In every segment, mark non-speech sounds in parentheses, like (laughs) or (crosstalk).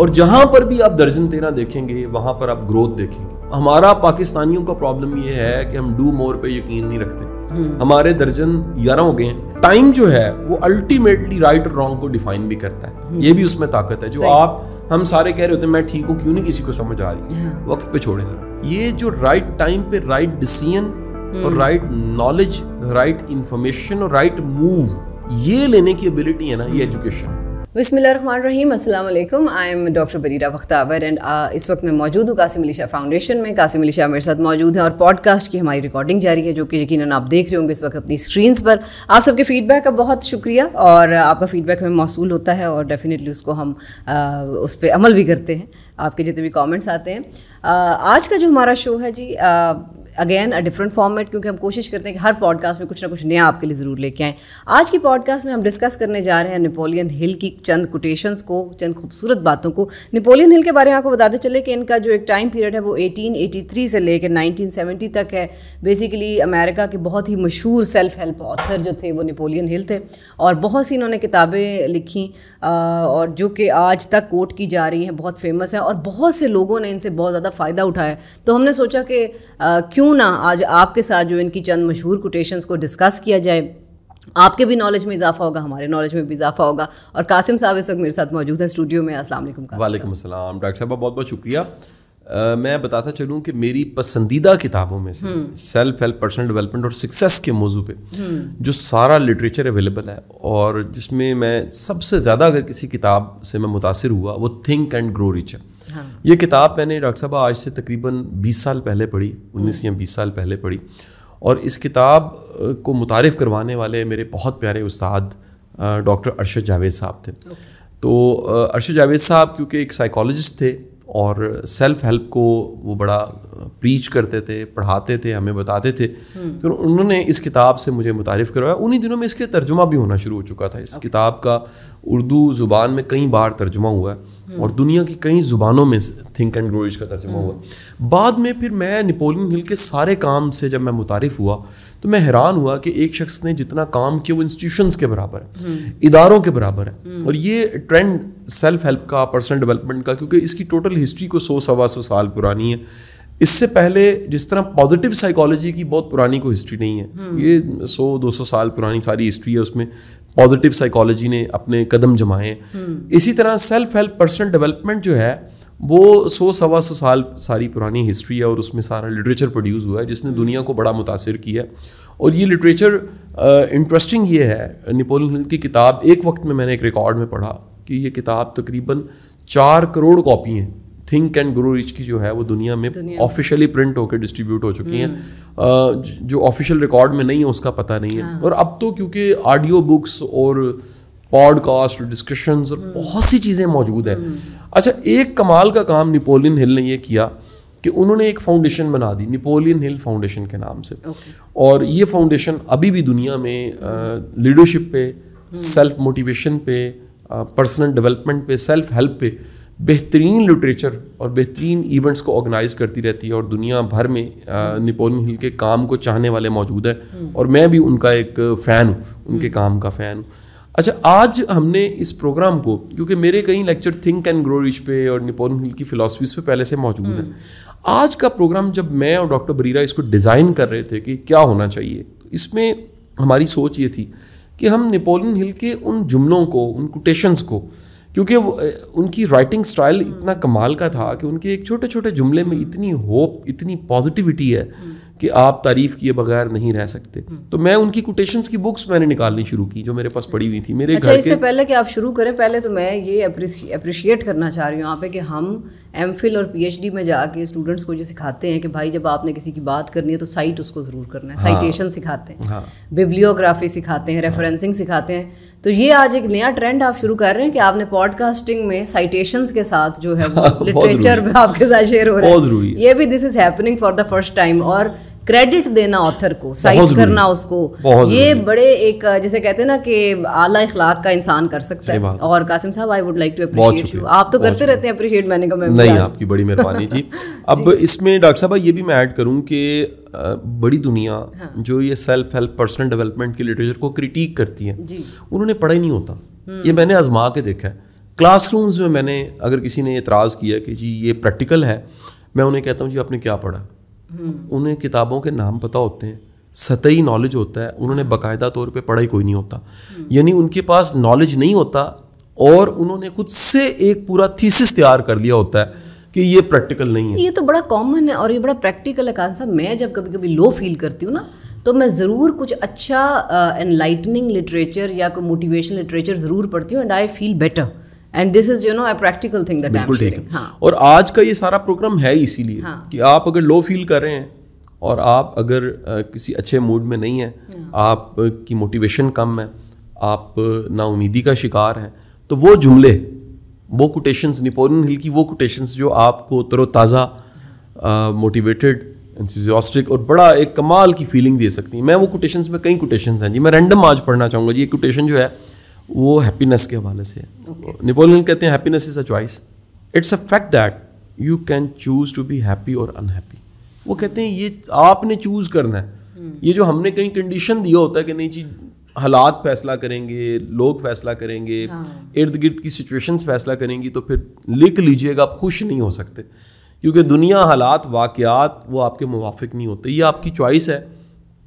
और जहां पर भी आप दर्जन तेरह देखेंगे वहां पर आप ग्रोथ देखेंगे हमारा पाकिस्तानियों का प्रॉब्लम ये है कि हम डू मोर पे यकीन नहीं रखते हम्म। हमारे दर्जन ग्यारह हो गए टाइम जो है वो अल्टीमेटली राइट और रॉन्ग को डिफाइन भी करता है हम्म। ये भी उसमें ताकत है जो आप हम सारे कह रहे होते हैं मैं ठीक हूँ क्यों नहीं किसी को समझ आ रही हाँ। वक्त पे छोड़े ये जो राइट टाइम पे राइट डिसीजन और राइट नॉलेज राइट इंफॉर्मेशन और राइट मूव ये लेने की एबिलिटी है ना ये एजुकेशन बिसमीम अल्लाम I am doctor Barira Bakhtawar and इस वक्त मैं मौजूद हूँ कासिम अली शाह फाउंडेशन में कासिम अली शाह मेरे साथ मौजूद हैं और पॉडकास्ट की हमारी रिकॉर्डिंग जारी है जो कि यकीन आप देख रहे होंगे इस वक्त अपनी स्क्रीन्स पर आप सबके फीडबैक का बहुत शुक्रिया और uh, आपका फ़ीडबैक हमें मौसू होता है और डेफ़िनेटली उसको हम आ, uh, उस पर अमल भी करते हैं आपके जितने भी कॉमेंट्स आते हैं आ, uh, आज का जो हमारा शो है जी आ, अगेन अ डिफरेंट फॉर्मेट क्योंकि हम कोशिश करते हैं कि हर पॉडकास्ट में कुछ ना कुछ नया आपके लिए ज़रूर लेके आएँ आज की पॉडकास्ट में हम डिस्कस करने जा रहे हैं नेपोलियन हिल की चंद कोटेशंस को चंद खूबसूरत बातों को नेपोलियन हिल के बारे में आपको बताते चले कि इनका जो एक टाइम पीरियड है वो थ्री से लेकर सेवेंटी तक है बेसिकली अमेरिका के बहुत ही मशहूर सेल्फ हेल्प ऑथर जो थे वो नेपोलियन हिल थे और बहुत सी इन्होंने किताबें लिखी और जो कि आज तक कोट की जा रही हैं बहुत फेमस हैं और बहुत से लोगों ने इनसे बहुत ज़्यादा फ़ायदा उठाया तो हमने सोचा कि क्यों क्यों ना आज आपके साथ जो इनकी चंद मशहूर कोटेशंस को डिस्कस किया जाए आपके भी नॉलेज में इजाफा होगा हमारे नॉलेज में भी इजाफा होगा और कासिम साहब इस वक्त मेरे साथ मौजूद हैं स्टूडियो में असल वालेकुम असलम डॉक्टर साहब बहुत बहुत शुक्रिया आ, मैं बताता चलूँ कि मेरी पसंदीदा किताबों में से सेल्फ हेल्प पर्सनल डेवलपमेंट और सक्सेस के मौजू पे हम्म। जो सारा लिटरेचर अवेलेबल है और जिसमें मैं सबसे ज़्यादा अगर किसी किताब से मैं मुतासर हुआ वो थिंक एंड ग्रो रिच है ये किताब मैंने डॉक्टर साहब आज से तकरीबन 20 साल पहले पढ़ी 19 या 20 साल पहले पढ़ी और इस किताब को मुतारफ़ करवाने वाले मेरे बहुत प्यारे उस्ताद डॉक्टर अरशद जावेद साहब थे तो अरशद जावेद साहब क्योंकि एक साइकोलॉजिस्ट थे और सेल्फ हेल्प को वो बड़ा प्रीच करते थे पढ़ाते थे हमें बताते थे तो उन्होंने इस किताब से मुझे मुतारफ़ करवाया उन्हीं दिनों में इसके तर्जुमा भी होना शुरू हो चुका था इस किताब का उर्दू ज़ुबान में कई बार तर्जुमा हुआ है हम्म। और दुनिया की कई ज़ुबानों में थिंक एंड ग्रोइ का तर्जुमा हुआ हम्म। बाद में फिर मैं निपोलियन हिल के सारे काम से जब मैं मुतारफ़ हुआ तो मैं हैरान हुआ कि एक शख्स ने जितना काम किया वो इंस्टीट्यूशन के बराबर है हम्म। इदारों के बराबर है हम्म। और ये ट्रेंड सेल्फ हेल्प का पर्सनल डेवलपमेंट का क्योंकि इसकी टोटल हिस्ट्री को सौ सवा सौ साल पुरानी है इससे पहले जिस तरह पॉजिटिव साइकोलॉजी की बहुत पुरानी कोई हिस्ट्री नहीं है हम्म। ये सौ दो सौ साल पुरानी सारी हिस्ट्री है उसमें पॉजिटिव साइकोलॉजी ने अपने कदम जमाए इसी तरह सेल्फ हेल्प पर्सनल डेवलपमेंट जो है वो सौ सवा सौ साल सारी पुरानी हिस्ट्री है और उसमें सारा लिटरेचर प्रोड्यूस हुआ है जिसने दुनिया को बड़ा मुतासर किया है और ये लिटरेचर इंटरेस्टिंग ये है निपोलियन हिल की किताब एक वक्त में मैंने एक रिकॉर्ड में पढ़ा कि ये किताब तकरीबन चार करोड़ कॉपी हैं थिंक एंड ग्रो रिच की जो है वो दुनिया में ऑफिशियली प्रिंट होकर डिस्ट्रीब्यूट हो चुकी हैं हम्म। जो ऑफिशियल रिकॉर्ड में नहीं है उसका पता नहीं है हाँ। और अब तो क्योंकि ऑडियो बुक्स और पॉडकास्ट डिस्कशंस और बहुत सी चीज़ें मौजूद हैं अच्छा एक कमाल का काम निपोलियन हिल ने यह किया कि उन्होंने एक फाउंडेशन बना दी निपोलियन हिल फाउंडेशन के नाम से और ये फाउंडेशन अभी भी दुनिया में लीडरशिप पे सेल्फ hmm. मोटिवेशन पे पर्सनल डेवलपमेंट पे सेल्फ हेल्प पे बेहतरीन लिटरेचर और बेहतरीन इवेंट्स को ऑर्गेनाइज करती रहती है और दुनिया भर में निपोलियन हिल के काम को चाहने वाले मौजूद हैं hmm. और मैं भी उनका एक फ़ैन हूँ उनके hmm. काम का फ़ैन हूँ अच्छा आज हमने इस प्रोग्राम को क्योंकि मेरे कई lecture think and grow rich पे और निपोन हिल की फिलोसफीज पे पहले से मौजूद है हम्म। आज का प्रोग्राम जब मैं और डॉक्टर बरीरा इसको डिज़ाइन कर रहे थे कि क्या होना चाहिए तो इसमें हमारी सोच ये थी कि हम निपोलियन हिल के उन जुमलों को उन कोटेशंस को क्योंकि उनकी राइटिंग स्टाइल इतना कमाल का था कि उनके एक छोटे छोटे जुमले में इतनी होप इतनी पॉजिटिविटी है हम्म। कि आप तारीफ़ किए बगैर नहीं रह सकते तो मैं उनकी कोटेशन की बुक्स मैंने निकालनी शुरू की जो मेरे पास पड़ी हुई थी मेरे अच्छा, इससे पहले कि आप शुरू करें पहले तो मैं ये अप्रिशिएट करना चाह रही हूँ यहाँ पे कि हम एम और पी में जाके स्टूडेंट्स को ये सिखाते हैं कि भाई जब आपने किसी की बात करनी है तो साइट उसको ज़रूर करना है साइटेशन हाँ, सिखाते हैं बिब्लियोग्राफी हाँ। सिखाते हैं रेफरेंसिंग सिखाते हैं तो ये आज एक नया ट्रेंड आप शुरू कर रहे हैं कि आपने पॉडकास्टिंग में साइटेशन के साथ जो है वो लिटरेचर (laughs) आपके साथ शेयर हो रहा है ये भी this is happening for the first time और क्रेडिट देना ऑथर को साइज करना उसको ये बड़े एक जैसे कहते हैं ना कि आला इखलाक का इंसान कर सकता है और कासिम साहब I would like to appreciate you आप तो करते रहते हैं अप्रिशिएट मैंने कहा मैं नहीं आपकी बड़ी मेहरबानी जी (laughs) अब इसमें डॉक्टर साहब ये भी मैं ऐड करूँ कि बड़ी दुनिया हाँ। जो ये सेल्फ हेल्प पर्सनल डेवलपमेंट की लिटरेचर को क्रिटिक करती है उन्होंने पढ़ा ही नहीं होता हम्म। ये मैंने आजमा के देखा है क्लासरूम्स में मैंने अगर किसी ने एतराज़ किया कि जी ये प्रैक्टिकल है मैं उन्हें कहता हूँ जी आपने क्या पढ़ा उन्हें किताबों के नाम पता होते हैं सतही नॉलेज होता है उन्होंने बाकायदा तौर पे पढ़ाई कोई नहीं होता यानी उनके पास नॉलेज नहीं होता और उन्होंने खुद से एक पूरा थीसिस तैयार कर लिया होता है कि ये प्रैक्टिकल नहीं है ये तो बड़ा कॉमन है और ये बड़ा प्रैक्टिकल है कांसा मैं जब कभी कभी लो फील करती हूँ ना तो मैं ज़रूर कुछ अच्छा एनलाइटनिंग लिटरेचर या कोई मोटिवेशन लिटरेचर ज़रूर पढ़ती हूँ and I feel better and this is you know a practical thing that I am हाँ और आज का ये सारा प्रोग्राम है इसीलिए हाँ. कि आप अगर लो फील कर रहे हैं और आप अगर किसी अच्छे मूड में नहीं है हाँ. आप की मोटिवेशन कम है आप ना उम्मीदी का शिकार हैं तो वो जुमले वो कोटेशंस निपोलियन हिल की वो कोटेशंस जो आपको तरोताज़ा मोटिवेटेड इंसिजॉस्टिक और बड़ा एक कमाल की फीलिंग दे सकती है मैं वो कोटेशंस में कई कोटेशंस हैं जी मैं रैंडम आज पढ़ना चाहूँगा जी ये कोटेशन जो है वो हैप्पीनेस के हवाले से है निपोलियन कहते हैं happiness is a choice it's a fact that you can choose to be happy और अनहैप्पी वो कहते हैं ये आपने चूज़ करना है hmm. ये जो हमने कहीं कंडीशन दिया होता है कि नहीं जी हालात फैसला करेंगे लोग फैसला करेंगे हाँ। इर्द गिर्द की सिचुएशंस फैसला करेंगी तो फिर लिख लीजिएगा आप खुश नहीं हो सकते क्योंकि दुनिया हालात वाक़ात वो आपके मुवाफिक नहीं होते ये आपकी चॉइस है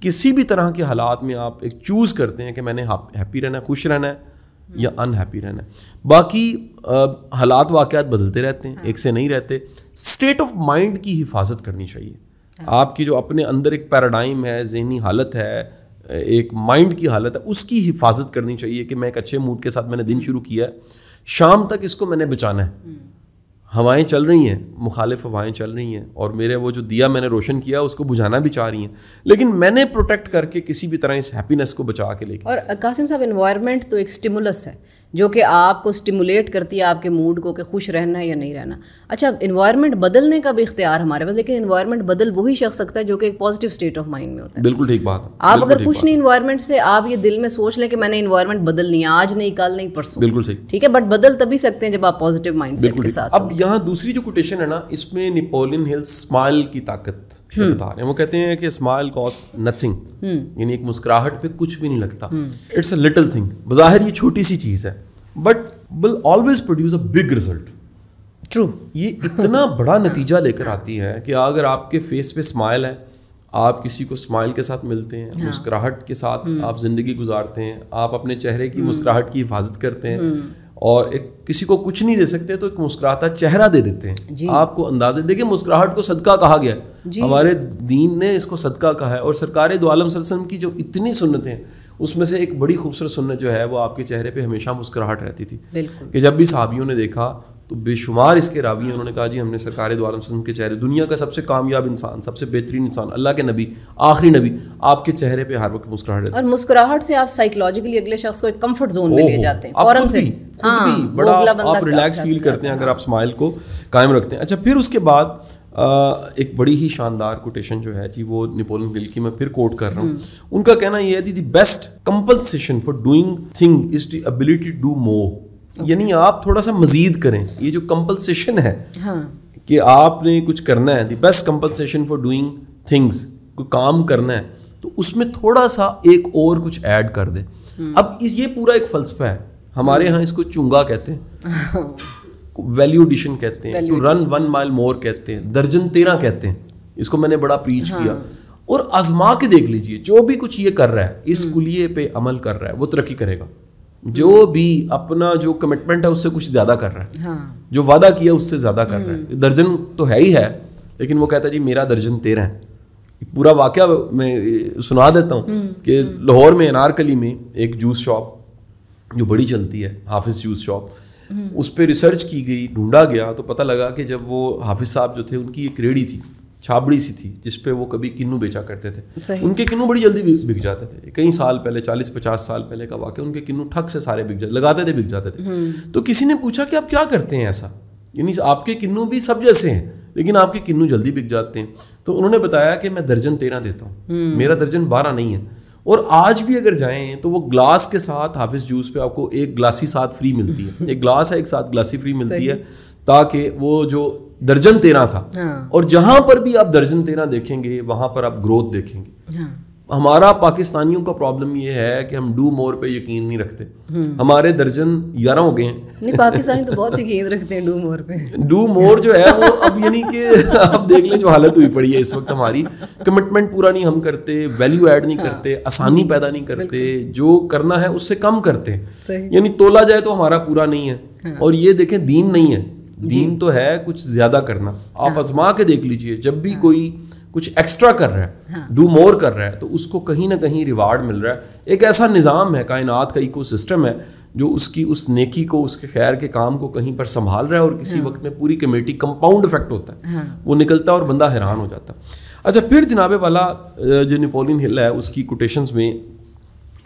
किसी भी तरह के हालात में आप एक चूज़ करते हैं कि मैंने हैप्पी रहना है खुश रहना है या अनहैप्पी रहना बाकी हालात वाक़ बदलते रहते हैं हाँ। एक से नहीं रहते स्टेट ऑफ माइंड की हिफाजत करनी चाहिए हाँ। आपकी जो अपने अंदर एक पैराडाइम है जहनी हालत है एक माइंड की हालत है उसकी हिफाजत करनी चाहिए कि मैं एक अच्छे मूड के साथ मैंने दिन हाँ। शुरू किया है शाम तक इसको मैंने बचाना है हम्म। हवाएं चल रही हैं मुखालिफ हवाएं चल रही हैं और मेरे वो जो दिया मैंने रोशन किया उसको बुझाना भी चाह रही हैं लेकिन मैंने प्रोटेक्ट करके किसी भी तरह इस हैप्पीनेस को बचा के लेके और कासिम साहब इन्वायरमेंट तो एक स्टिमुलस है जो कि आपको स्टिमुलेट करती है आपके मूड को कि खुश रहना है या नहीं रहना अच्छा इन्वायरमेंट बदलने का भी इख्तियार हमारे पास लेकिन इन्वायरमेंट बदल वही शख्स सकता है जो कि एक पॉजिटिव स्टेट ऑफ माइंड में होता है बिल्कुल ठीक बात आप अगर खुश नहीं इन्वायरमेंट से आप ये दिल में सोच लें कि मैंने इन्वायरमेंट बदल लिया आज नहीं कल नहीं परसों बिल्कुल सही ठीक है बट बदल तभी सकते हैं जब आप पॉजिटिव माइंड के साथ अब यहाँ दूसरी जो कोटेशन है ना इसमें निपोलियन हिल स्माइल की ताकत लगता हम्म। है वो कहते हैं कि स्माइल कॉस्ट नथिंग यानी एक मुस्कुराहट पे कुछ भी नहीं लगता इट्स अ लिटिल थिंग बाहर ये छोटी सी चीज़ है but will always produce a big result true ये इतना (laughs) बड़ा नतीजा लेकर आती है कि अगर आपके फेस पे स्माइल है आप किसी को स्माइल के साथ मिलते हैं हाँ। मुस्कुराहट के साथ हम्म। आप ज़िंदगी गुजारते हैं आप अपने चेहरे की हम्म। मुस्कुराहट की हिफाजत करते हैं और एक किसी को कुछ नहीं दे सकते तो एक मुस्कुराता चेहरा दे देते हैं आपको अंदाजे देखिए मुस्कुराहट को सदका कहा गया है हमारे दीन ने इसको सदका कहा है और सरकार दो आलम सरसम की जो इतनी सुन्नतें हैं उसमें से एक बड़ी खूबसूरत सुनत जो है वो आपके चेहरे पे हमेशा मुस्कुराहट रहती थी कि जब भी साहबियों ने देखा तो बेशुमार इसके रावी हैं उन्होंने कहा जी हमने सरकार द्वारा वसलम के चेहरे दुनिया का सबसे कामयाब इंसान सबसे बेहतरीन इंसान अल्लाह के नबी आखिरी नबी आपके चेहरे पे हर वक्त मुस्कुराहट और मुस्कुराहट से आप साइकोलॉजिकली अगले शख्स को एक कंफर्ट जोन में ले जाते हैं फौरन से हाँ, भी बड़ा आप रिलैक्स फील करते हैं अगर आप स्माइल को कायम रखते हैं अच्छा फिर उसके बाद एक बड़ी ही शानदार कोटेशन जो है जी वो नेपोलियन हिल की मैं फिर कोट कर रहा हूँ हम्म। उनका कहना यह है the best compensation for doing thing is the ability to do more यानी आप थोड़ा सा मजीद करें ये जो कंपलसेशन है हाँ. कि आपने कुछ करना है the best compensation for doing things कोई काम करना है तो उसमें थोड़ा सा एक और कुछ ऐड कर दे हम्म। अब इस ये पूरा एक फलसफा है हमारे हम्म। यहाँ इसको चुंगा कहते हैं वैल्यू एडिशन कहते हैं to run one mile more कहते हैं दर्जन तेरह कहते हैं इसको मैंने बड़ा प्रीच हाँ। किया और आजमा के देख लीजिए जो भी कुछ ये कर रहा है इस हम्म। कुलिए पे अमल कर रहा है वो तरक्की करेगा जो भी अपना जो कमिटमेंट है उससे कुछ ज्यादा कर रहा है हाँ। जो वादा किया उससे ज्यादा कर रहा है हम्म। दर्जन तो है ही है लेकिन वो कहता है जी मेरा दर्जन तेरह है पूरा वाक्य मैं सुना देता हूँ हम्म। कि हम्म। लाहौर में अनारकली में एक जूस शॉप जो बड़ी चलती है हाफिज जूस शॉप उस पर रिसर्च की गई ढूंढा गया तो पता लगा कि जब वो हाफिज साहब जो थे उनकी एक रेडी थी छाबड़ी सी थी जिस पे वो कभी किन्नू बेचा करते थे उनके किन्नू बड़ी जल्दी बिक जाते थे कई साल पहले चालीस पचास साल पहले का वाक्य उनके किन्नू ठक से सारे बिक जाते लगाते थे बिक जाते थे हम्म। तो किसी ने पूछा कि आप क्या करते हैं ऐसा यानी आपके किन्नू भी सब जैसे हैं लेकिन आपके किन्नू जल्दी बिक जाते हैं तो उन्होंने बताया कि मैं दर्जन तेरह देता हूँ हम्म। मेरा दर्जन बारह नहीं है और आज भी अगर जाए तो वो ग्लास के साथ हाफिज जूस पे आपको एक ग्लासी साथ फ्री मिलती है (laughs) एक ग्लास है एक साथ ग्लासी फ्री मिलती है ताकि वो जो दर्जन तेरह था हाँ। और जहां पर भी आप दर्जन तेरह देखेंगे वहां पर आप ग्रोथ देखेंगे हाँ। हमारा पाकिस्तानियों का प्रॉब्लम ये है कि हम डू मोर पे यकीन नहीं रखते हम्म। हमारे दर्जन ग्यारह हो गए हैं पाकिस्तानी तो बहुत यकीन रखते हैं डू मोर पे डू (laughs) मोर जो है वो अब यानी कि (laughs) आप देख लें जो हालत हुई पड़ी है इस वक्त हमारी कमिटमेंट पूरा नहीं हम करते वैल्यू ऐड नहीं हाँ। करते आसानी पैदा नहीं करते जो करना है उससे कम करते हैं यानी तोला जाए तो हमारा पूरा नहीं है हाँ। और ये देखें दीन नहीं है दीन तो है कुछ ज्यादा करना आप हाँ। आजमा के देख लीजिए जब भी हाँ। कोई कुछ एक्स्ट्रा कर रहा है डू हाँ। मोर कर रहा है तो उसको कहीं ना कहीं रिवार्ड मिल रहा है एक ऐसा निज़ाम है कायनात का सिस्टम है जो उसकी उस नेकी को उसके खैर के काम को कहीं पर संभाल रहा है और किसी हाँ। वक्त में पूरी कमेटी कंपाउंड इफेक्ट होता है हाँ। वो निकलता है और बंदा हैरान हो जाता है अच्छा फिर जनाबे वाला जो निपोलियन हिल है उसकी कोटेशन में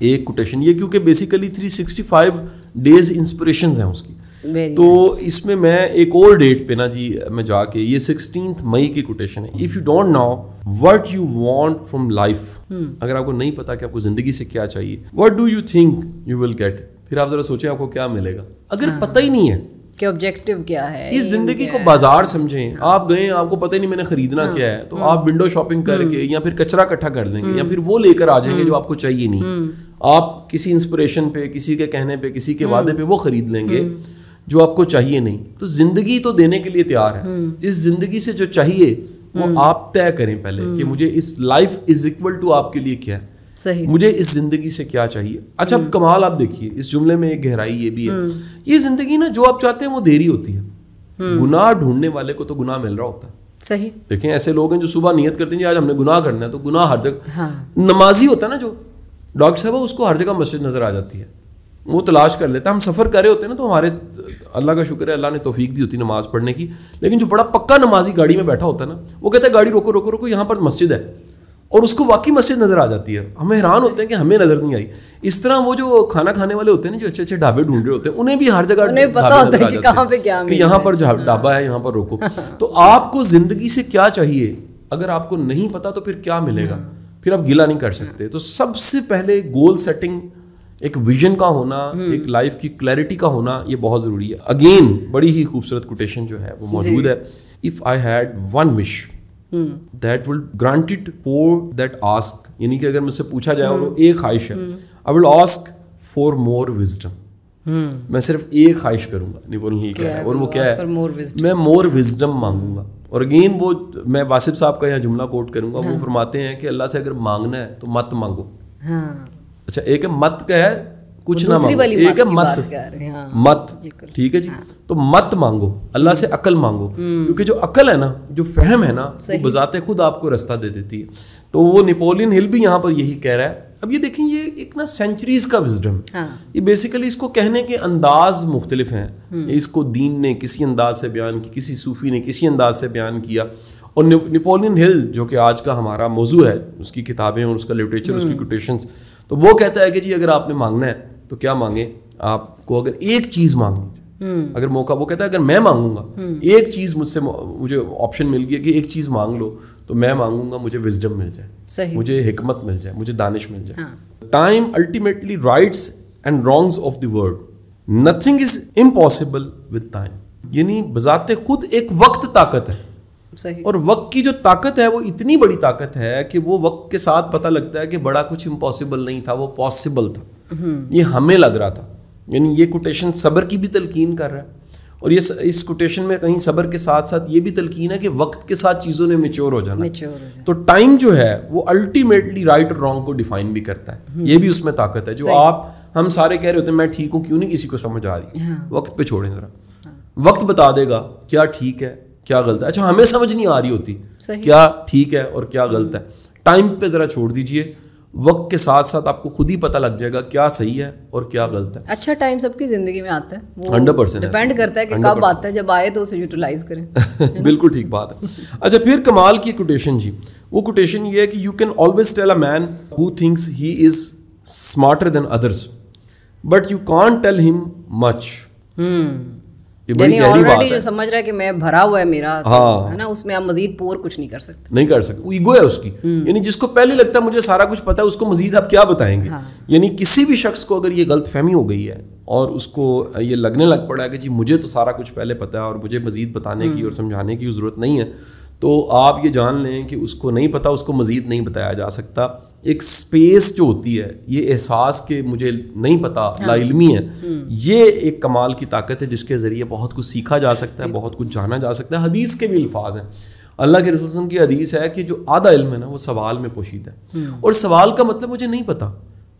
एक कोटेशन ये क्योंकि बेसिकली 365 डेज इंस्पिरेशंस हैं उसकी तो इसमें मैं एक और डेट पे ना जी मैं जाके ये सिक्सटीन मई की कोटेशन है if you don't know what you want from life अगर आपको नहीं पता कि आपको ज़िंदगी से क्या चाहिए what do you think you will get फिर आप ज़रा सोचें आपको क्या मिलेगा अगर हाँ। पता ही नहीं है कि ऑब्जेक्टिव क्या है इस जिंदगी को बाजार समझें हाँ। आप गए आपको पता ही नहीं मैंने खरीदना हाँ। क्या है तो हाँ। आप विंडो शॉपिंग हम्म। करके या फिर कचरा इकट्ठा कर देंगे हम्म। या फिर वो लेकर आ जाएंगे हम्म। जो आपको चाहिए नहीं आप किसी इंस्पिरेशन पे किसी के कहने पे किसी के वादे पे वो खरीद लेंगे जो आपको चाहिए नहीं तो जिंदगी तो देने के लिए तैयार है हम्म। इस जिंदगी से जो चाहिए वो हम्म। आप तय करें पहले कि हम्म। मुझे इस लाइफ इज इक्वल टू आपके लिए क्या है सही मुझे इस जिंदगी से क्या चाहिए अच्छा अब कमाल आप देखिए इस जुमले में एक गहराई ये भी है ये जिंदगी ना जो आप चाहते हैं वो देरी होती है गुनाह ढूंढने वाले को तो गुनाह मिल रहा होता है सही देखें ऐसे लोग हैं जो सुबह नियत करते हैं आज हमने गुनाह करना है तो गुनाह हर जगह हाँ। नमाजी होता है ना जो डॉक्टर साहब उसको हर जगह मस्जिद नजर आ जाती है वो तलाश कर लेता हम सफ़र कर रहे होते हैं ना तो हमारे अल्लाह का शुक्र है अल्लाह ने तोफीक दी होती नमाज़ पढ़ने की लेकिन जो बड़ा पक्का नमाजी गाड़ी में बैठा होता है ना वो कहता है गाड़ी रोको रोको रोको यहाँ पर मस्जिद है और उसको वाकई मस्जिद नज़र आ जाती है हम हैरान होते हैं कि हमें नज़र नहीं आई इस तरह वो जो खाना खाने वाले होते हैं ना जो अच्छे अच्छे ढाबे ढूंढ रहे होते हैं उन्हें भी हर जगह उन्हें पता होता है कि कहाँ पे क्या कि यहाँ पर ढाबा है यहाँ पर रोको तो आपको ज़िंदगी से क्या चाहिए अगर आपको नहीं पता तो फिर क्या मिलेगा हम्म। फिर आप गिला नहीं कर सकते तो सबसे पहले गोल सेटिंग एक विजन का होना हम्म। एक लाइफ की क्लैरिटी का होना ये बहुत ज़रूरी है अगेन बड़ी ही खूबसूरत कोटेशन जो है वो मौजूद है if I had one wish that will granted for that ask यानी कि अगर मुझसे पूछा जाए और वो हम्म। एक ख्वाहिश है I will ask for more wisdom मैं सिर्फ एक ख्वाहिश करूंगा नहीं वो नहीं क्या है और वो क्या है मैं मोर विजडम मांगूंगा और अगेन वो मैं वासिफ साहब का यहाँ जुमला कोट करूंगा वो हाँ। फरमाते हैं कि अल्लाह से अगर मांगना है तो मत मांगो हाँ। अच्छा एक है मत का है कुछ ना मांगो एक है मत मत हाँ। ठीक है जी हाँ। तो मत मांगो अल्लाह से अकल मांगो हम्म। क्योंकि जो अकल है ना जो फहम है ना वो बजाते खुद आपको रास्ता दे देती है तो वो नेपोलियन हिल भी यहाँ पर यही कह रहा है अब ये देखें ये एक ना सेंचुरीज का विजडम हाँ। ये बेसिकली इसको कहने के अंदाज मुख्तलिफ हैं हम्म। इसको दीन ने किसी अंदाज से बयान की किसी सूफी ने किसी अंदाज से बयान किया और नेपोलियन हिल जो कि आज का हमारा मौजू है उसकी किताबें और उसका लिटरेचर हम्म। उसकी कोटेशंस तो वो कहता है कि जी अगर आपने मांगना है तो क्या मांगे आपको अगर एक चीज़ मांगनी हम्म। अगर मौका वो कहता है अगर मैं मांगूंगा हम्म। एक चीज़ मुझसे मुझे ऑप्शन मिल गया कि एक चीज़ मांग लो तो मैं मांगूंगा मुझे विजडम मिल जाए मुझे हिकमत मिल जाए मुझे दानिश मिल जाए time ultimately rights and wrongs of the world nothing is impossible with time यानी बजाते खुद एक वक्त ताकत है सही और वक्त की जो ताकत है वो इतनी बड़ी ताकत है कि वो वक्त के साथ पता लगता है कि बड़ा कुछ इम्पॉसिबल नहीं था वो पॉसिबल था हम्म। ये हमें लग रहा था यानी ये कोटेशन सब्र की भी तलकीन कर रहा है और ये इस कोटेशन में कहीं सब्र के साथ साथ ये भी तलकीन है कि वक्त के साथ चीज़ों ने मेच्योर हो जाना हो तो टाइम जो है वो अल्टीमेटली राइट और रॉन्ग को डिफाइन भी करता है हम्म। ये भी उसमें ताकत है जो आप हम सारे कह रहे होते हैं मैं ठीक हूँ क्यों नहीं किसी को समझ आ रही हाँ। वक्त पे छोड़ें ज़रा हाँ। वक्त बता देगा क्या ठीक है क्या गलत है अच्छा हमें समझ नहीं आ रही होती क्या ठीक है और क्या गलत है टाइम पे ज़रा छोड़ दीजिए वक्त के साथ साथ आपको खुद ही पता लग जाएगा क्या सही है और क्या गलत है अच्छा टाइम सबकी जिंदगी में आता है हंड्रेड परसेंट डिपेंड करता है कि कब आता है जब आए तो उसे यूटिलाइज करें (laughs) बिल्कुल ठीक बात है अच्छा फिर कमाल की कोटेशन जी वो कोटेशन ये है कि you can always tell a man who thinks he is smarter than others but you can't tell him much बड़ी गहरी बात है समझ रहा है कि मैं भरा हुआ है मेरा तो हाँ है ना उसमें आप मजीद पोर कुछ नहीं कर सकते नहीं कर सकते ईगो है उसकी हम्म। यानी जिसको पहले लगता है मुझे सारा कुछ पता है उसको मजीद आप क्या बताएंगे हाँ। यानी किसी भी शख्स को अगर ये गलत फहमी हो गई है और उसको ये लगने लग पड़ा है कि जी मुझे तो सारा कुछ पहले पता है और मुझे मजीद बताने की हम्म। और समझाने की ज़रूरत नहीं है तो आप ये जान लें कि उसको नहीं पता उसको मजीद नहीं बताया जा सकता एक स्पेस जो होती है ये एहसास के मुझे नहीं पता हाँ। लाइलमी है हम्म। ये एक कमाल की ताकत है जिसके ज़रिए बहुत कुछ सीखा जा सकता है बहुत कुछ जाना जा सकता है हदीस के भी अल्फाज हैं अल्लाह के रसूल की हदीस है कि जो आधा इल्म है ना वो सवाल में पोशीद है हम्म। और सवाल का मतलब मुझे नहीं पता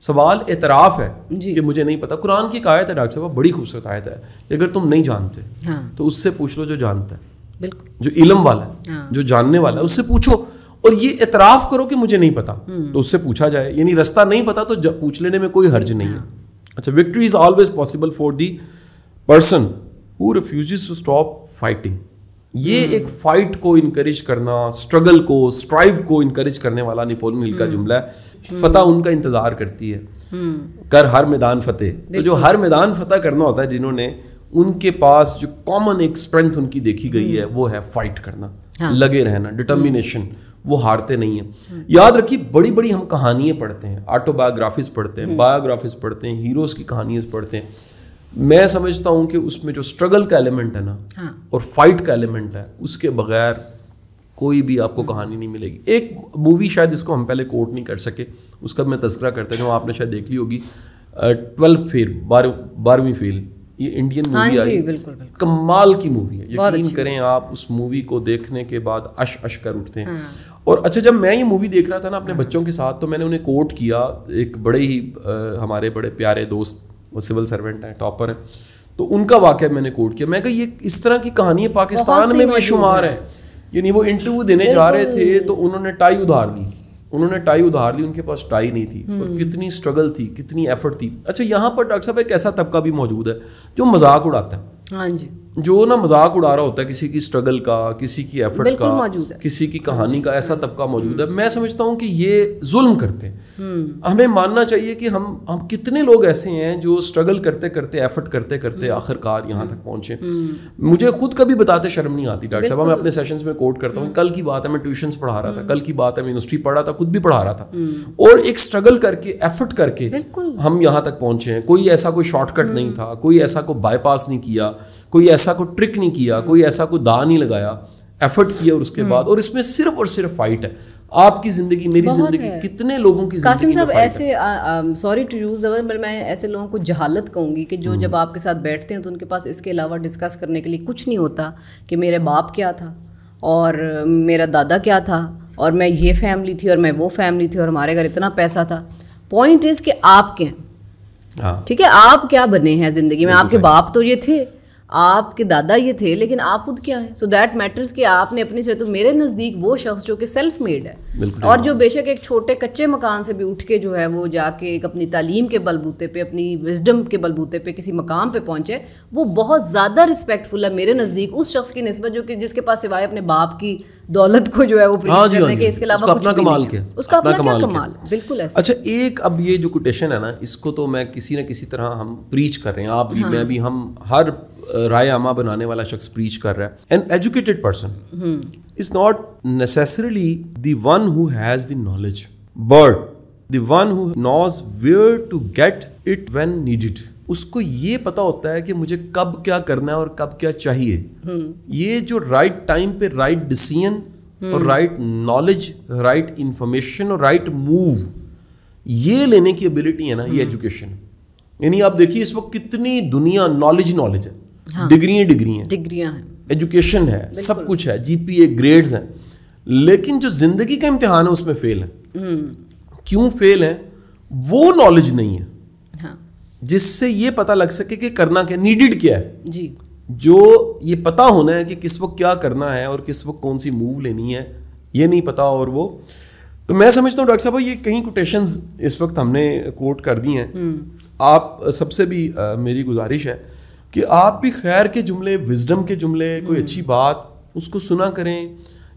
सवाल एतराफ़ है कि मुझे नहीं पता कुरान की एक आयत है डॉक्टर साहब बड़ी खूबसूरत आयत है कि अगर तुम नहीं जानते हाँ। तो उससे पूछ लो जो जानता है जो इलम वाला है हाँ। जो जानने वाला है उससे पूछो और ये इतराफ करो कि मुझे नहीं पता हम्म। तो उससे पूछा जाए यानी रास्ता नहीं पता तो पूछ लेने में कोई हर्ज नहीं है हाँ। अच्छा victory is always possible for the person who refuse to stop fighting ये हम्म। एक फाइट को इनकरेज करना स्ट्रगल को स्ट्राइव को इनकरेज करने वाला निपोल मिल का हम्म। जुमला है फतेह उनका इंतजार करती है कर हर मैदान फतेह तो जो हर मैदान फतेह करना होता है जिन्होंने उनके पास जो कॉमन एक स्ट्रेंथ उनकी देखी गई है वो है फाइट करना हाँ। लगे रहना डिटर्मिनेशन वो हारते नहीं हैं याद रखिए बड़ी बड़ी हम कहानियाँ पढ़ते हैं ऑटोबायोग्राफीज पढ़ते हैं बायोग्राफीज पढ़ते हैं हीरोज़ की कहानियाँ पढ़ते हैं मैं समझता हूँ कि उसमें जो स्ट्रगल का एलिमेंट है ना हाँ। और फाइट का एलिमेंट है उसके बगैर कोई भी आपको हाँ। कहानी नहीं मिलेगी एक मूवी शायद इसको हम पहले कोट नहीं कर सके उसका मैं तस्करा करता हूँ आपने शायद देख ली होगी ट्वेल्थ फेल बारह बारहवीं फेल ये इंडियन मूवी हाँ आई बिल्कुल, बिल्कुल कमाल की मूवी है यकीन करें आप उस मूवी को देखने के बाद अश अश कर उठते हैं हाँ। और अच्छा जब मैं ये मूवी देख रहा था ना अपने हाँ। बच्चों के साथ तो मैंने उन्हें कोट किया एक बड़े ही आ, हमारे बड़े प्यारे दोस्त वो सिविल सर्वेंट हैं टॉपर हैं तो उनका वाक़ मैंने कोट किया मैं कहा ये इस तरह की कहानी पाकिस्तान में बेशुमार है यानी वो इंटरव्यू देने जा रहे थे तो उन्होंने टाई उधार दी उन्होंने टाई उधार दी उनके पास टाई नहीं थी और हम्म। कितनी स्ट्रगल थी कितनी एफर्ट थी अच्छा यहाँ पर डॉक्टर साहब एक ऐसा तबका भी मौजूद है जो मजाक उड़ाता है हाँ जी जो ना मजाक उड़ा रहा होता है किसी की स्ट्रगल का किसी की एफर्ट का किसी की हाँ कहानी का ऐसा हम्म। तबका मौजूद है मैं समझता हूँ कि ये जुल्म करते हैं हम्म। हमें मानना चाहिए कि हम हम कितने लोग ऐसे हैं जो स्ट्रगल करते करते एफर्ट करते करते हम्म। आखिरकार यहाँ तक पहुँचे मुझे खुद कभी बताते शर्म नहीं आती डॉक्टर साहब मैं अपने सेशन में कोट करता हूँ कल की बात है मैं ट्यूशन पढ़ा रहा था कल की बात है मैं यूनिवर्सिटी पढ़ा था खुद भी पढ़ा रहा था और एक स्ट्रगल करके एफर्ट करके हम यहाँ तक पहुँचे हैं कोई ऐसा कोई शॉर्टकट नहीं था कोई ऐसा कोई बाईपास नहीं किया कोई ऐसा ऐसा कोई ट्रिक नहीं किया कोई ऐसा कोई दा नहीं लगाया एफर्ट किया और उसके हम्म। बाद और इसमें सिर्फ और सिर्फ फाइट है आपकी जिंदगी मेरी जिंदगी कितने लोगों की कासिम साहब ऐसे सॉरी टू यूज़ दर बट मैं ऐसे लोगों को जहालत कहूँगी कि जो हम्म। जब आपके साथ बैठते हैं तो उनके पास इसके अलावा डिस्कस करने के लिए कुछ नहीं होता कि मेरे बाप क्या था और मेरा दादा क्या था और मैं ये फैमिली थी और मैं वो फैमिली थी और हमारे घर इतना पैसा था पॉइंट इज़ कि आप क्या हाँ। ठीक है आप क्या बने हैं ज़िंदगी में आपके बाप तो ये थे आपके दादा ये थे लेकिन आप खुद क्या है सो दैट मैटर्स कि आपने अपनी से तो मेरे नज़दीक वो शख्स जो कि सेल्फ मेड है और जो बेशक एक छोटे कच्चे मकान से भी उठ के जो है वो जाके एक अपनी तालीम के बलबूते पे अपनी विजडम के बलबूते पे किसी मकाम पे पहुंचे वो बहुत ज़्यादा रिस्पेक्टफुल है मेरे नज़दीक उस शख्स की नस्बत जो कि जिसके पास सिवाय अपने बाप की दौलत को जो है वो हाँ करने हाँ इसके अलावा कमाल के उसका अपना कमाल बिल्कुल ऐसा अच्छा एक अब ये जो कोटेशन है ना इसको तो मैं किसी ना किसी तरह हम प्रीच कर रहे हैं आप भी हाँ। मैं भी हम हर राय आमा बनाने वाला शख्स प्रीच कर रहा है an educated person is not necessarily the one who has the knowledge but the one who knows where to get it when needed उसको ये पता होता है कि मुझे कब क्या करना है और कब क्या चाहिए hmm. ये जो राइट right टाइम पे राइट right डिसीजन hmm. और राइट नॉलेज राइट इंफॉर्मेशन और राइट right मूव ये लेने की एबिलिटी है ना hmm. ये एजुकेशन यानी आप देखिए इस वक्त कितनी दुनिया नॉलेज नॉलेज है हाँ, डिग्री हैं डिग्रियाँ हैं एजुकेशन है सब कुछ है जीपीए ग्रेड्स हैं लेकिन जो जिंदगी का इम्तिहान है उसमें फेल है हम्म। क्यों फेल है वो नॉलेज नहीं है हाँ। जिससे ये पता लग सके कि करना क्या नीडेड क्या है जी जो ये पता होना है कि किस वक्त क्या करना है और किस वक्त कौन सी मूव लेनी है ये नहीं पता और वो तो मैं समझता हूँ डॉक्टर साहब ये कई कोटेशन इस वक्त हमने कोट कर दी हैं हम्म। आप सबसे भी आ, मेरी गुजारिश है कि आप भी खैर के जुमले विजडम के जुमले कोई अच्छी हम्म। बात उसको सुना करें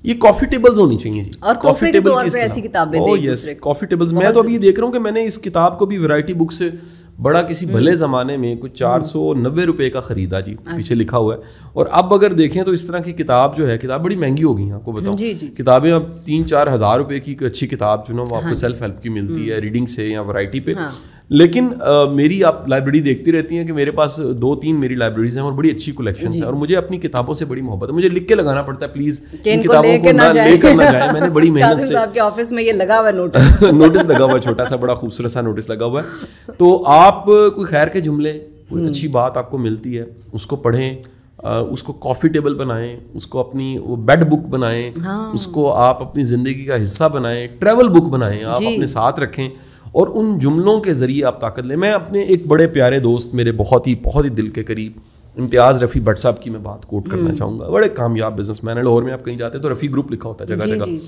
ये कॉफी टेबल्स होनी चाहिए जी और कॉफी टेबल पे ऐसी किताबें oh oh, yes coffee tables तो मैं तो अभी ये देख रहा हूँ कि मैंने इस किताब को भी वैरायटी बुक से बड़ा किसी हम्म। भले ज़माने में कुछ हम्म। चार सौ नब्बे रुपये का ख़रीदा जी अच्छा। पीछे लिखा हुआ है और अब अगर देखें तो इस तरह की किताब जो है किताब बड़ी महंगी होगी आपको बताऊँ किताबें अब तीन चार हज़ार रुपये की अच्छी किताब जो ना वो आपको सेल्फ हाँ हेल्प की मिलती है रीडिंग से या वैरायटी पे हाँ। लेकिन आ, मेरी आप लाइब्रेरी देखती रहती हैं कि मेरे पास दो तीन मेरी लाइब्रेरीज हैं और बड़ी अच्छी कलेक्शन है और मुझे अपनी किताबों से बड़ी मोहब्बत है मुझे लिख के लगाना पड़ता है प्लीज इन किताबों को ना लेकर ना जाए मैंने बड़ी (laughs) मेहनत से आपके ऑफिस में ये लगा हुआ नोटिस नोटिस (laughs) लगा हुआ छोटा सा बड़ा खूबसूरत सा नोटिस लगा हुआ है तो आप कोई खैर के जुमले कोई हम्म। अच्छी बात आपको मिलती है उसको पढ़ें उसको कॉफ़ी टेबल बनाएं उसको अपनी वो बेड बुक बनाएं हाँ। उसको आप अपनी ज़िंदगी का हिस्सा बनाएं ट्रेवल बुक बनाएं आप अपने साथ रखें और उन जुमलों के ज़रिए आप ताकत लें मैं अपने एक बड़े प्यारे दोस्त मेरे बहुत ही बहुत ही दिल के करीब इम्तियाज़ रफ़ी भट्ट साहब की मैं बात कोट करना हम्म। चाहूँगा बड़े कामयाब बिजनेस मैन है लाहौर में आप कहीं जाते हैं तो रफ़ी ग्रुप लिखा होता है जगह जगह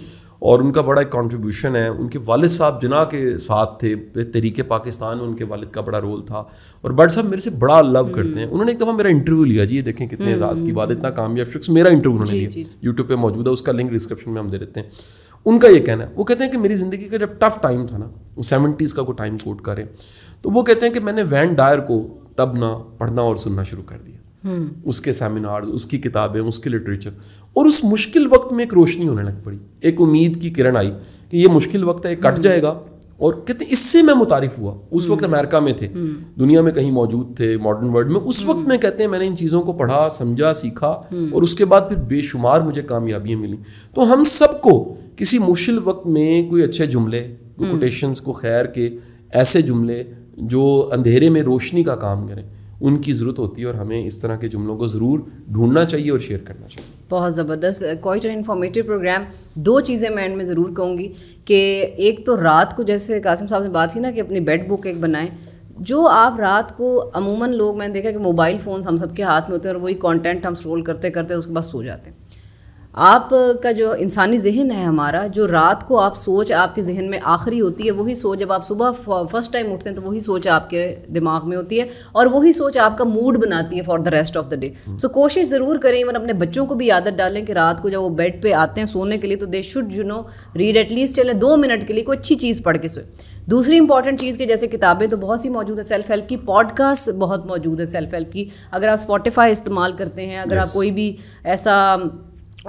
और उनका बड़ा एक कॉन्ट्रीब्यूशन है उनके वालिद साहब जिना के साथ थे तरीके पाकिस्तान में उनके वालिद का बड़ा रोल था और भट्ट साहब मेरे से बड़ा लव करते हम्म। हैं उन्होंने एक दफ़ा मेरा इंटरव्यू लिया जी ये देखें कितने एजाज़ हम्म। की बात इतना कामयाब शख्स मेरा इंटरव्यू उन्होंने लिया यूट्यूब पर मौजूद है उसका लिंक डिस्क्रिप्शन में हम दे देते हैं उनका ये कहना है वो कहते हैं कि मेरी ज़िंदगी का जब टफ टाइम था ना वो सेवेंटीज़ का को टाइम कोट करें तो वो कहते हैं कि मैंने वैन डायर को तब ना पढ़ना और सुनना शुरू कर दिया हम्म। उसके सेमिनार्स उसकी किताबें उसके लिटरेचर और उस मुश्किल वक्त में एक रोशनी होने लग पड़ी एक उम्मीद की किरण आई कि ये मुश्किल वक्त है कट हम्म। जाएगा और कहते इससे मैं मुतारिफ हुआ उस वक्त हम्म। अमेरिका में थे दुनिया में कहीं मौजूद थे मॉडर्न वर्ल्ड में उस वक्त मैं कहते हैं मैंने इन चीज़ों को पढ़ा समझा सीखा और उसके बाद फिर बेशुमार मुझे कामयाबियाँ मिली तो हम सबको किसी मुश्किल वक्त में कोई अच्छे जुमले कोटेशंस हम्म। को खैर के ऐसे जुमले जो अंधेरे में रोशनी का काम करें उनकी ज़रूरत होती है और हमें इस तरह के जुमलों को ज़रूर ढूंढना चाहिए और शेयर करना चाहिए बहुत ज़बरदस्त क्वाइट एन इन्फॉर्मेटिव प्रोग्राम दो चीज़ें मैं एंड में ज़रूर कहूँगी कि एक तो रात को जैसे कासिम साहब ने बात की ना कि अपनी बेड बुक एक बनाएं जो आप रात को अमूमन लोग मैंने देखा कि मोबाइल फ़ोन हम सबके हाथ में होते हैं और वही कंटेंट हम स्ट्रोल करते करते उसके बाद सो जाते हैं आपका जो इंसानी जहन है हमारा जो रात को आप सोच आपके जहन में आखिरी होती है वही सोच जब आप सुबह फर्स्ट टाइम उठते हैं तो वही सोच आपके दिमाग में होती है और वही सोच आपका मूड बनाती है for the rest of the day so कोशिश ज़रूर करें इवन अपने बच्चों को भी आदत डालें कि रात को जब वो बेड पर आते हैं सोने के लिए तो they should you know read at least चले दो मिनट के लिए कोई अच्छी चीज़ पढ़ के सोए दूसरी इंपॉर्टेंट चीज़ के जैसे किताबें तो बहुत सी मौजूद है सेल्फ हेल्प की पॉडकास्ट बहुत मौजूद है सेल्फ हेल्प की अगर आप स्पॉटिफाई इस्तेमाल करते हैं अगर yes. आप कोई भी ऐसा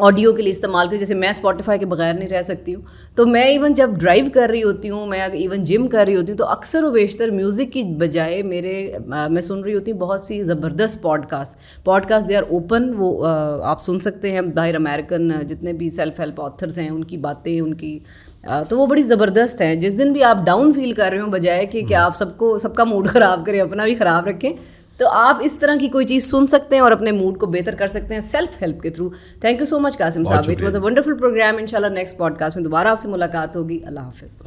ऑडियो के लिए इस्तेमाल करें जैसे मैं स्पॉटिफाई के बगैर नहीं रह सकती हूँ तो मैं इवन जब ड्राइव कर रही होती हूँ मैं इवन जिम कर रही होती हूँ तो अक्सर व बेशतर म्यूज़िक की बजाय मेरे आ, मैं सुन रही होती हूँ बहुत सी ज़बरदस्त podcast podcast they are open वो आ, आप सुन सकते हैं बाहर अमेरिकन जितने भी सेल्फ हेल्प ऑथर्स हैं उनकी बातें उनकी तो वो बड़ी ज़बरदस्त है जिस दिन भी आप डाउन फील कर रहे हो बजाय कि क्या आप सबको सबका मूड (laughs) ख़राब करें अपना भी ख़राब रखें तो आप इस तरह की कोई चीज़ सुन सकते हैं और अपने मूड को बेहतर कर सकते हैं सेल्फ हेल्प के through thank you so much Qasim साहब it was a wonderful program in next podcast में दोबारा आपसे मुलाकात होगी अल्लाह हाफिज़